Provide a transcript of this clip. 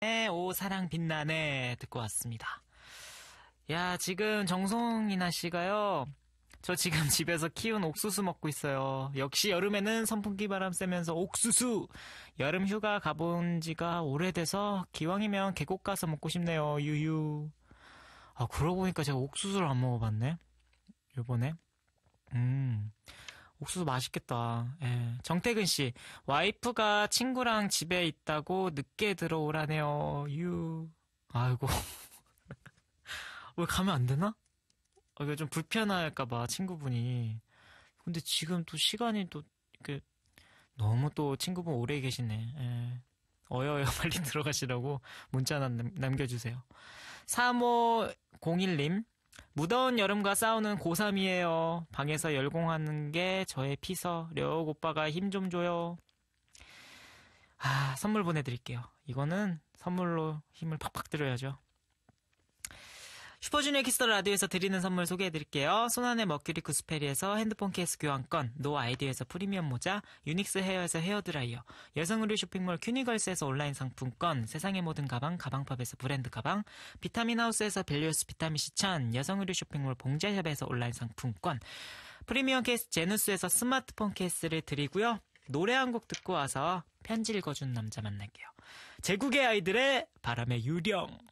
네, 오 사랑 빛나네 듣고 왔습니다. 야 지금 정송이나 씨가요. 저 지금 집에서 키운 옥수수 먹고 있어요. 역시 여름에는 선풍기 바람 쐬면서 옥수수. 여름 휴가 가본 지가 오래돼서 기왕이면 계곡 가서 먹고 싶네요. 유유. 아 그러고 보니까 제가 옥수수를 안 먹어봤네. 요번에. 음. 옥수수 맛있겠다. 예. 정태근 씨, 와이프가 친구랑 집에 있다고 늦게 들어오라네요. 유. 아이고. 왜 가면 안 되나? 아, 이게 좀 불편할까봐, 친구분이. 근데 지금 또 시간이 또, 이 너무 또 친구분 오래 계시네. 예. 어여여 빨리 들어가시라고 문자 남, 남겨주세요. 3501님, 무더운 여름과 싸우는 고3이에요. 방에서 열공하는 게 저의 피서. 려욱 오빠가 힘 좀 줘요. 아, 선물 보내드릴게요. 이거는 선물로 힘을 팍팍 들어야죠 슈퍼주니어 키스터 라디오에서 드리는 선물 소개해드릴게요. 손안네 머큐리 구스페리에서 핸드폰 케이스 교환권, 노 아이디에서 프리미엄 모자, 유닉스 헤어에서 헤어드라이어, 여성 의류 쇼핑몰 큐니걸스에서 온라인 상품권, 세상의 모든 가방, 가방팝에서 브랜드 가방, 비타민 하우스에서 밸오스 비타민 시찬, 여성 의류 쇼핑몰 봉제샵에서 온라인 상품권, 프리미엄 케이스 제누스에서 스마트폰 케이스를 드리고요. 노래 한 곡 듣고 와서 편지 읽어준 남자 만날게요. 제국의 아이들의 바람의 유령.